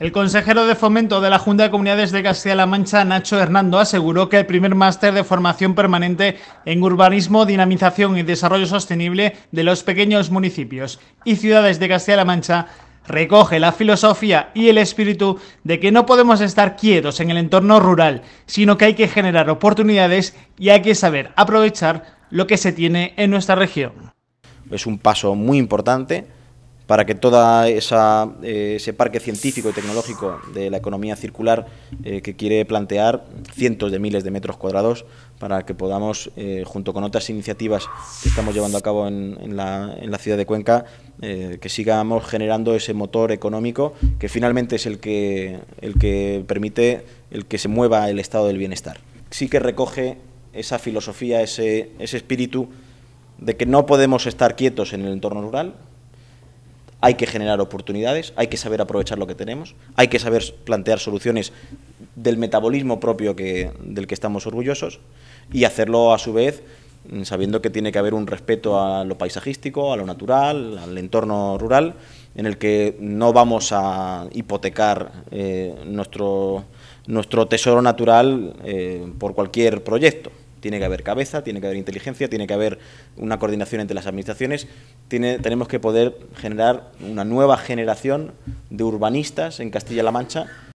El consejero de fomento de la Junta de Comunidades de Castilla-La Mancha, Nacho Hernando, aseguró que el primer máster de formación permanente en urbanismo, dinamización y desarrollo sostenible de los pequeños municipios y ciudades de Castilla-La Mancha recoge la filosofía y el espíritu de que no podemos estar quietos en el entorno rural, sino que hay que generar oportunidades y hay que saber aprovechar lo que se tiene en nuestra región. Es un paso muy importante para que todo eh, ese parque científico y tecnológico de la economía circular eh, que quiere plantear cientos de miles de metros cuadrados, para que podamos, eh, junto con otras iniciativas que estamos llevando a cabo en, la, ciudad de Cuenca, que sigamos generando ese motor económico que finalmente es el que, el que permite el que se mueva el estado del bienestar. Sí que recoge esa filosofía, ese espíritu de que no podemos estar quietos en el entorno rural, hay que generar oportunidades, hay que saber aprovechar lo que tenemos, hay que saber plantear soluciones del metabolismo propio que, del que estamos orgullosos y hacerlo a su vez mm, sabiendo que tiene que haber un respeto a lo paisajístico, a lo natural, al entorno rural, en el que no vamos a hipotecar eh, nuestro, nuestro tesoro natural eh, por cualquier proyecto. Tiene que haber cabeza, tiene que haber inteligencia, tiene que haber una coordinación entre las administraciones. tenemos que poder generar una nueva generación de urbanistas en Castilla-La Mancha